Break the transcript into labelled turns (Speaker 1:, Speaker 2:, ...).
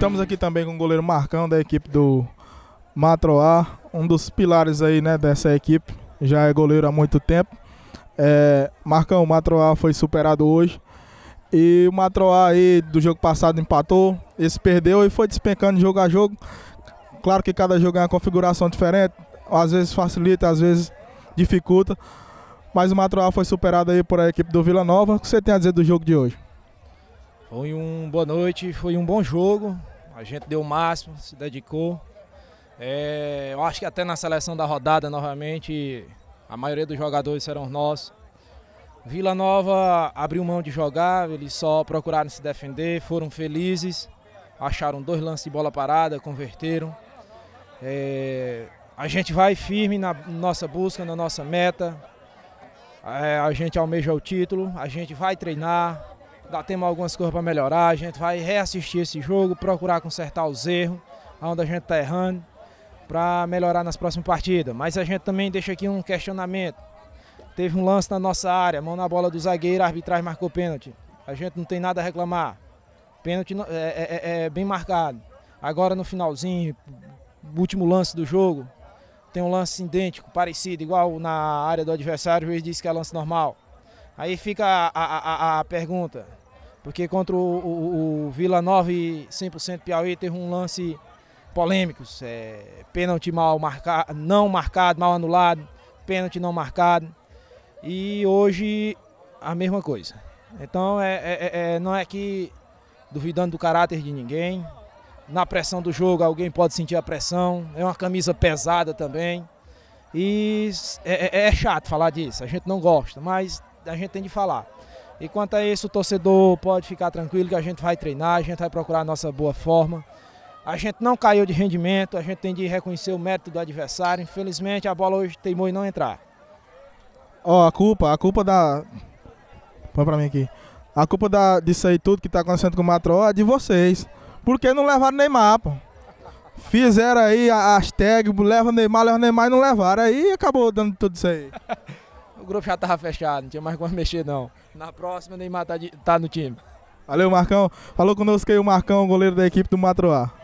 Speaker 1: Estamos aqui também com o goleiro Marcão da equipe do Matroá, um dos pilares aí, né, dessa equipe. Já é goleiro há muito tempo. É, Marcão, o Matroá foi superado hoje. E o Matroá aí do jogo passado empatou, esse perdeu e foi despencando jogo a jogo. Claro que cada jogo é uma configuração diferente, às vezes facilita, às vezes dificulta. Mas o Matroá foi superado aí por a equipe do Vila Nova. O que você tem a dizer do jogo de hoje? Foi
Speaker 2: um boa noite, foi um bom jogo. A gente deu o máximo, se dedicou. É, eu acho que até na seleção da rodada, novamente, a maioria dos jogadores serão nossos. Vila Nova abriu mão de jogar, eles só procuraram se defender, foram felizes, acharam dois lances de bola parada, converteram. É, a gente vai firme na nossa busca, na nossa meta. É, a gente almeja o título, a gente vai treinar, Dá, tem algumas coisas para melhorar, a gente vai reassistir esse jogo, procurar consertar os erros, onde a gente está errando, para melhorar nas próximas partidas. Mas a gente também deixa aqui um questionamento. Teve um lance na nossa área, mão na bola do zagueiro, arbitragem marcou pênalti. A gente não tem nada a reclamar. Pênalti é, é, é, é bem marcado. Agora no finalzinho, último lance do jogo, tem um lance idêntico, parecido, igual na área do adversário, o juiz disse que é lance normal. Aí fica a, a, a pergunta, porque contra o, o, o Vila 9 100% Piauí teve um lance polêmico, É, pênalti mal marcado, não marcado, mal anulado, pênalti não marcado. E hoje a mesma coisa. Então é, é, é, é, não é que duvidando do caráter de ninguém. Na pressão do jogo, alguém pode sentir a pressão. É uma camisa pesada também. E é, é, é chato falar disso, a gente não gosta, mas a gente tem de falar. E quanto a isso, o torcedor pode ficar tranquilo que a gente vai treinar, a gente vai procurar a nossa boa forma. A gente não caiu de rendimento, a gente tem de reconhecer o mérito do adversário. Infelizmente, a bola hoje teimou em não entrar.
Speaker 1: Ó, oh, a culpa, a culpa da. Põe pra mim aqui. A culpa da, disso aí tudo que tá acontecendo com o Matró é de vocês. Porque não levaram Neymar, pô. Fizeram aí a hashtag, leva Neymar, leva Neymar e não levaram. Aí acabou dando tudo isso aí.
Speaker 2: grupo já tava fechado, não tinha mais como mexer não. Na próxima, nem Neymar tá, de, tá no time.
Speaker 1: Valeu, Marcão. Falou conosco aí o Marcão, goleiro da equipe do Matroá.